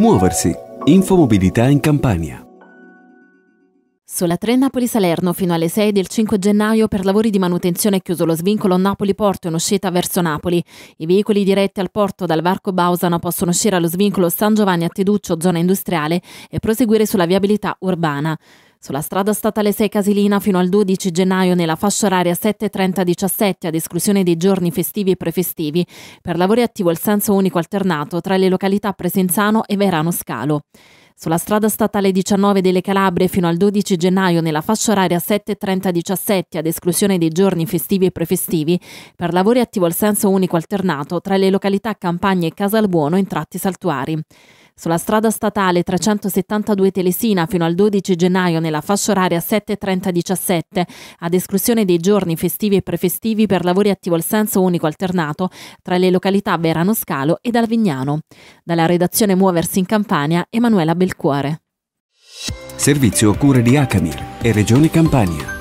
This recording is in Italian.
Muoversi. Infomobilità in Campania. Sulla 3 Napoli-Salerno fino alle 6 del 5 gennaio per lavori di manutenzione è chiuso lo svincolo Napoli-Porto in uscita verso Napoli. I veicoli diretti al porto dal Varco Bausano possono uscire allo svincolo San Giovanni a Teduccio, zona industriale, e proseguire sulla viabilità urbana. Sulla strada statale 6 Casilina fino al 12 gennaio nella fascia oraria 7.30-17 ad esclusione dei giorni festivi e prefestivi, per lavori attivo il senso unico alternato tra le località Presenzano e Verano Scalo. Sulla strada statale 19 delle Calabrie fino al 12 gennaio nella fascia oraria 7.30-17 ad esclusione dei giorni festivi e prefestivi, per lavori attivo il senso unico alternato tra le località Campagna e Casalbuono in tratti saltuari. Sulla strada statale 372 Telesina fino al 12 gennaio nella fascia oraria 7.30-17, ad esclusione dei giorni festivi e prefestivi per lavori attivo al senso unico alternato tra le località Verano Scalo ed Alvignano. Dalla redazione Muoversi in Campania, Emanuela Belcuore. Servizio cure di Acamir e Regione Campania.